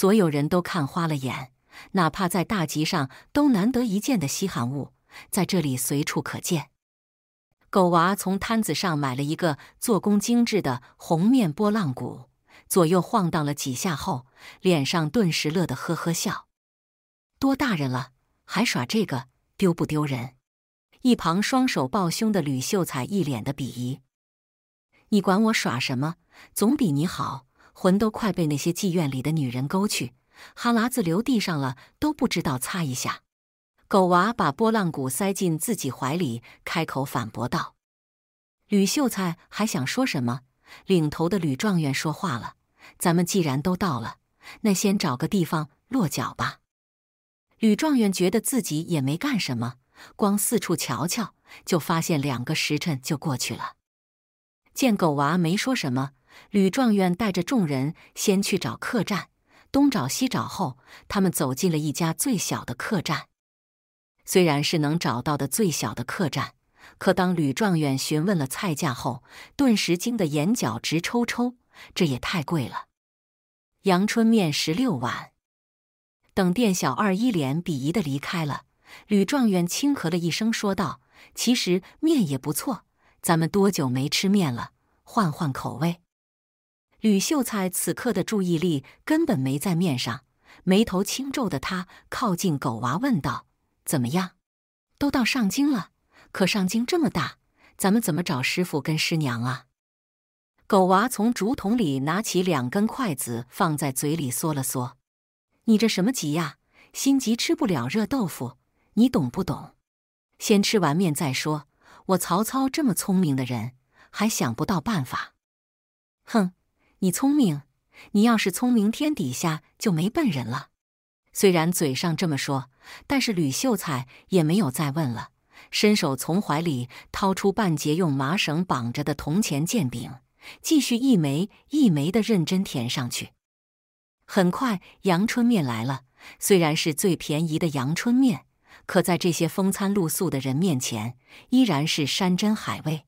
所有人都看花了眼，哪怕在大集上都难得一见的稀罕物，在这里随处可见。狗娃从摊子上买了一个做工精致的红面波浪鼓，左右晃荡了几下后，脸上顿时乐得呵呵笑。多大人了，还耍这个，丢不丢人？一旁双手抱胸的吕秀才一脸的鄙夷：“你管我耍什么？总比你好。”魂都快被那些妓院里的女人勾去，哈喇子流地上了都不知道擦一下。狗娃把拨浪鼓塞进自己怀里，开口反驳道：“吕秀才还想说什么？”领头的吕状元说话了：“咱们既然都到了，那先找个地方落脚吧。”吕状元觉得自己也没干什么，光四处瞧瞧，就发现两个时辰就过去了。见狗娃没说什么。吕状元带着众人先去找客栈，东找西找后，他们走进了一家最小的客栈。虽然是能找到的最小的客栈，可当吕状元询问了菜价后，顿时惊得眼角直抽抽。这也太贵了！阳春面十六碗。等店小二一脸鄙夷的离开了，吕状元轻咳了一声，说道：“其实面也不错，咱们多久没吃面了？换换口味。”吕秀才此刻的注意力根本没在面上，眉头轻皱的他靠近狗娃问道：“怎么样？都到上京了，可上京这么大，咱们怎么找师傅跟师娘啊？”狗娃从竹筒里拿起两根筷子，放在嘴里嗦了嗦：“你这什么急呀？心急吃不了热豆腐，你懂不懂？先吃完面再说。我曹操这么聪明的人，还想不到办法？哼！”你聪明，你要是聪明，天底下就没笨人了。虽然嘴上这么说，但是吕秀才也没有再问了，伸手从怀里掏出半截用麻绳绑着的铜钱剑柄，继续一枚一枚的认真填上去。很快，阳春面来了。虽然是最便宜的阳春面，可在这些风餐露宿的人面前，依然是山珍海味。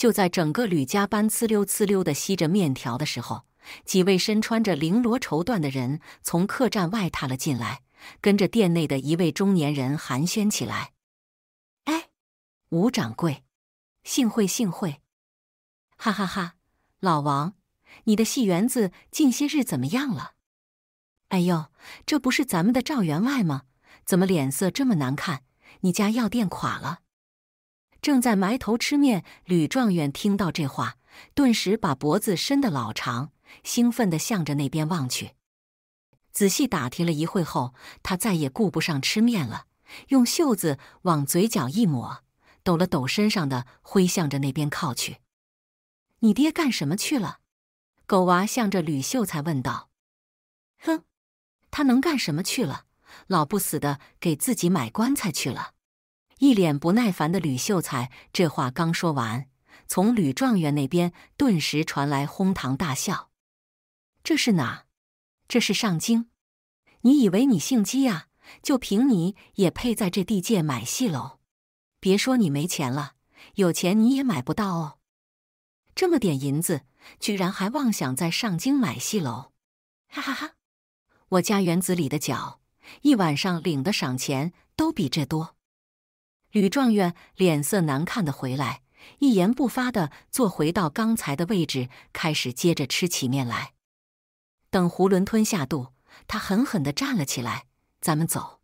就在整个吕家班呲溜呲溜的吸着面条的时候，几位身穿着绫罗绸缎的人从客栈外踏了进来，跟着店内的一位中年人寒暄起来：“哎，吴掌柜，幸会幸会，哈哈哈，老王，你的戏园子近些日怎么样了？”“哎呦，这不是咱们的赵员外吗？怎么脸色这么难看？你家药店垮了？”正在埋头吃面，吕状元听到这话，顿时把脖子伸得老长，兴奋地向着那边望去。仔细打听了一会后，他再也顾不上吃面了，用袖子往嘴角一抹，抖了抖身上的灰，向着那边靠去。“你爹干什么去了？”狗娃向着吕秀才问道。“哼，他能干什么去了？老不死的，给自己买棺材去了。”一脸不耐烦的吕秀才，这话刚说完，从吕状元那边顿时传来哄堂大笑。这是哪？这是上京？你以为你姓姬呀？就凭你也配在这地界买戏楼？别说你没钱了，有钱你也买不到哦。这么点银子，居然还妄想在上京买戏楼？哈哈哈！我家园子里的角，一晚上领的赏钱都比这多。吕状元脸色难看的回来，一言不发的坐回到刚才的位置，开始接着吃起面来。等囫囵吞下肚，他狠狠的站了起来：“咱们走，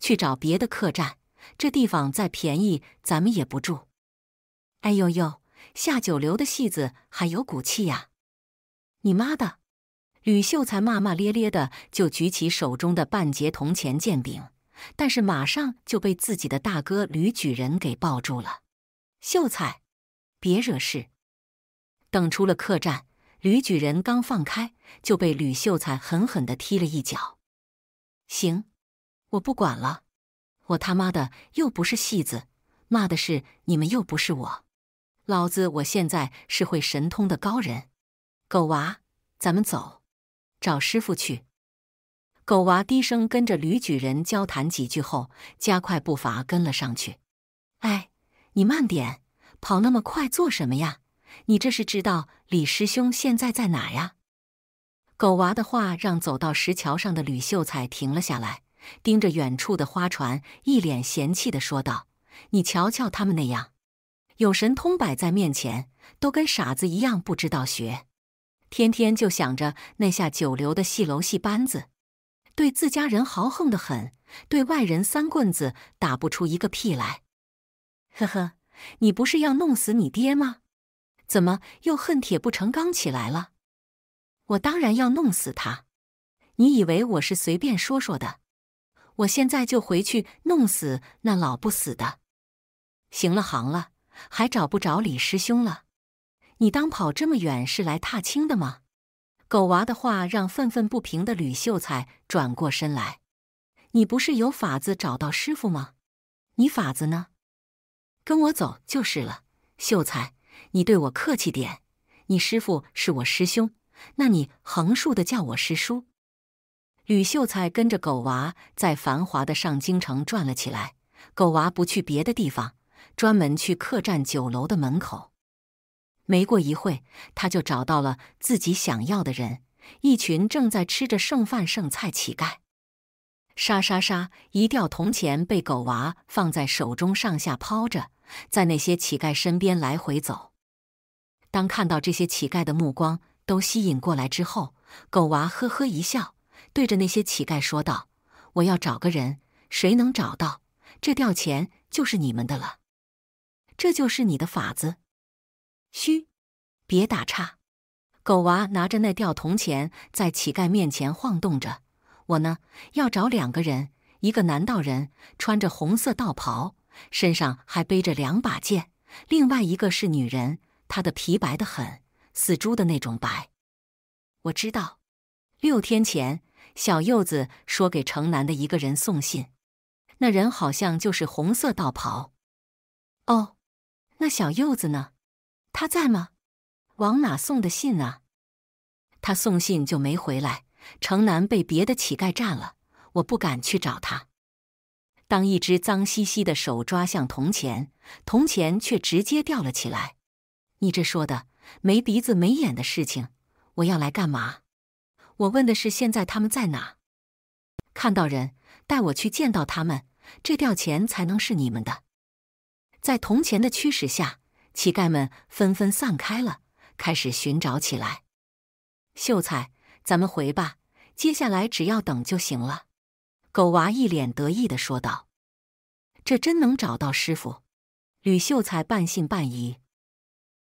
去找别的客栈。这地方再便宜，咱们也不住。”“哎呦呦，下九流的戏子还有骨气呀！”“你妈的！”吕秀才骂骂咧咧的，就举起手中的半截铜钱剑柄。但是马上就被自己的大哥吕举人给抱住了。秀才，别惹事！等出了客栈，吕举人刚放开，就被吕秀才狠狠的踢了一脚。行，我不管了，我他妈的又不是戏子，骂的是你们又不是我。老子我现在是会神通的高人，狗娃，咱们走，找师傅去。狗娃低声跟着吕举人交谈几句后，加快步伐跟了上去。哎，你慢点，跑那么快做什么呀？你这是知道李师兄现在在哪呀？狗娃的话让走到石桥上的吕秀才停了下来，盯着远处的花船，一脸嫌弃的说道：“你瞧瞧他们那样，有神通摆在面前，都跟傻子一样不知道学，天天就想着那下九流的戏楼戏班子。”对自家人豪横的很，对外人三棍子打不出一个屁来。呵呵，你不是要弄死你爹吗？怎么又恨铁不成钢起来了？我当然要弄死他！你以为我是随便说说的？我现在就回去弄死那老不死的！行了行了，还找不着李师兄了？你当跑这么远是来踏青的吗？狗娃的话让愤愤不平的吕秀才转过身来：“你不是有法子找到师傅吗？你法子呢？跟我走就是了。秀才，你对我客气点。你师傅是我师兄，那你横竖的叫我师叔。”吕秀才跟着狗娃在繁华的上京城转了起来。狗娃不去别的地方，专门去客栈酒楼的门口。没过一会他就找到了自己想要的人——一群正在吃着剩饭剩菜乞丐。沙沙沙，一吊铜钱被狗娃放在手中上下抛着，在那些乞丐身边来回走。当看到这些乞丐的目光都吸引过来之后，狗娃呵呵一笑，对着那些乞丐说道：“我要找个人，谁能找到，这吊钱就是你们的了。这就是你的法子。”嘘，别打岔。狗娃拿着那吊铜钱在乞丐面前晃动着。我呢，要找两个人，一个男道人，穿着红色道袍，身上还背着两把剑；另外一个是女人，她的皮白的很，死猪的那种白。我知道，六天前小柚子说给城南的一个人送信，那人好像就是红色道袍。哦，那小柚子呢？他在吗？往哪送的信啊？他送信就没回来，城南被别的乞丐占了，我不敢去找他。当一只脏兮兮的手抓向铜钱，铜钱却直接掉了起来。你这说的没鼻子没眼的事情，我要来干嘛？我问的是现在他们在哪？看到人，带我去见到他们，这掉钱才能是你们的。在铜钱的驱使下。乞丐们纷纷散开了，开始寻找起来。秀才，咱们回吧，接下来只要等就行了。狗娃一脸得意地说道：“这真能找到师傅？”吕秀才半信半疑。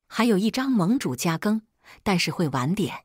还有一张盟主加更，但是会晚点。